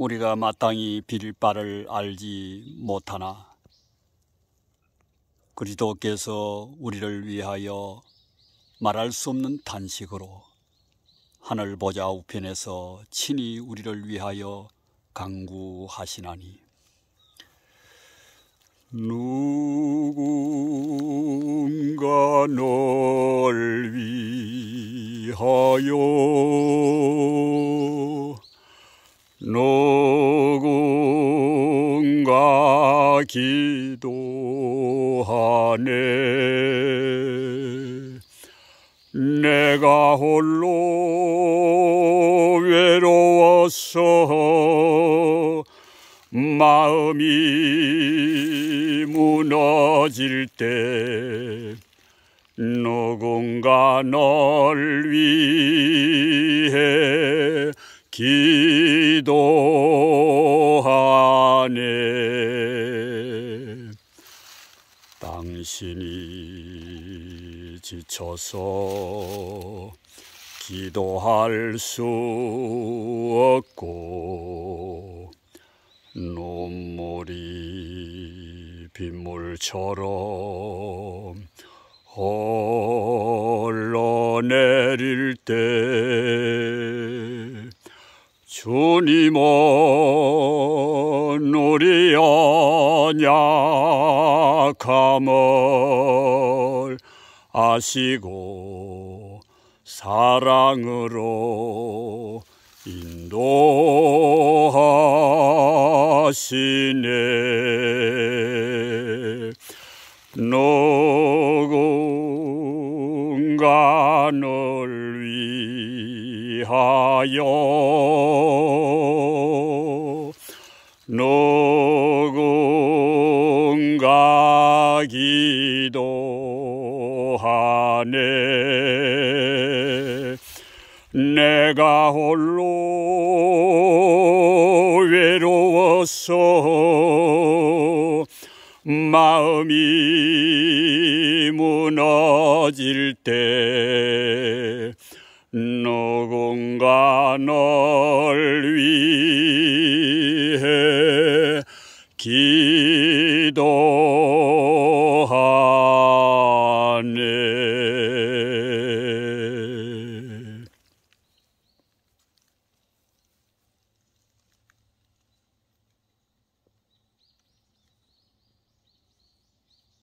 우리가 마땅히 빌 바를 알지 못하나 그리스도께서 우리를 위하여 말할 수 없는 단식으로 하늘 보좌 우편에서 친히 우리를 위하여 강구하시나니 누군가 널 위하여 누군가 기도하네 내가 홀로 외로웠어 마음이 무너질 때 누군가 널 위해 기 기도하네 당신이 지쳐서 기도할 수 없고 눈물이 빗물처럼 흘러내릴 때 주님은 우리 언약함을 아시고 사랑으로 인도하시네 누군가 를 위해 위하여 누군가 기도하네 내가 홀로 외로웠어 마음이 무너질 때 누군가 널 위해 기도